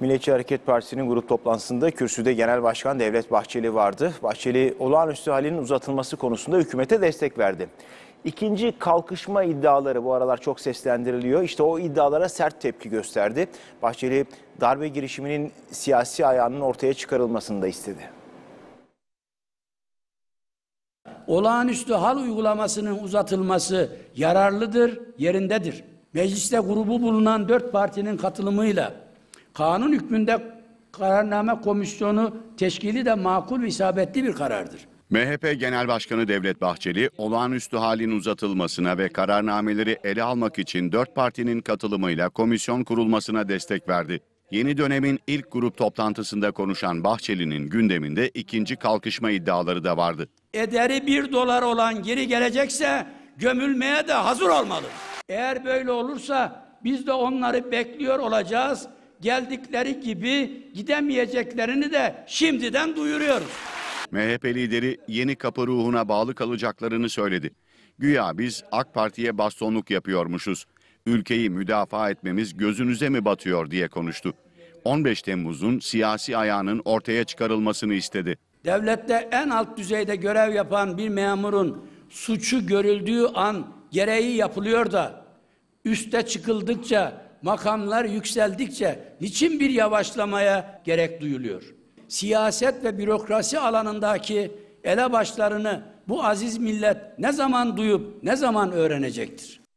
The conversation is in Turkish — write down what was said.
Milliyetçi Hareket Partisi'nin grup toplantısında kürsüde Genel Başkan Devlet Bahçeli vardı. Bahçeli olağanüstü halinin uzatılması konusunda hükümete destek verdi. İkinci kalkışma iddiaları bu aralar çok seslendiriliyor. İşte o iddialara sert tepki gösterdi. Bahçeli darbe girişiminin siyasi ayağının ortaya çıkarılmasını da istedi. Olağanüstü hal uygulamasının uzatılması yararlıdır, yerindedir. Mecliste grubu bulunan dört partinin katılımıyla Kanun hükmünde kararname komisyonu teşkili de makul ve isabetli bir karardır. MHP Genel Başkanı Devlet Bahçeli, olağanüstü halin uzatılmasına ve kararnameleri ele almak için dört partinin katılımıyla komisyon kurulmasına destek verdi. Yeni dönemin ilk grup toplantısında konuşan Bahçeli'nin gündeminde ikinci kalkışma iddiaları da vardı. Ederi bir dolar olan geri gelecekse gömülmeye de hazır olmalı. Eğer böyle olursa biz de onları bekliyor olacağız geldikleri gibi gidemeyeceklerini de şimdiden duyuruyoruz. MHP lideri yeni kapı ruhuna bağlı kalacaklarını söyledi. Güya biz AK Parti'ye bastonluk yapıyormuşuz. Ülkeyi müdafaa etmemiz gözünüze mi batıyor diye konuştu. 15 Temmuz'un siyasi ayağının ortaya çıkarılmasını istedi. Devlette en alt düzeyde görev yapan bir memurun suçu görüldüğü an gereği yapılıyor da üste çıkıldıkça makamlar yükseldikçe niçin bir yavaşlamaya gerek duyuluyor? Siyaset ve bürokrasi alanındaki elebaşlarını bu aziz millet ne zaman duyup ne zaman öğrenecektir?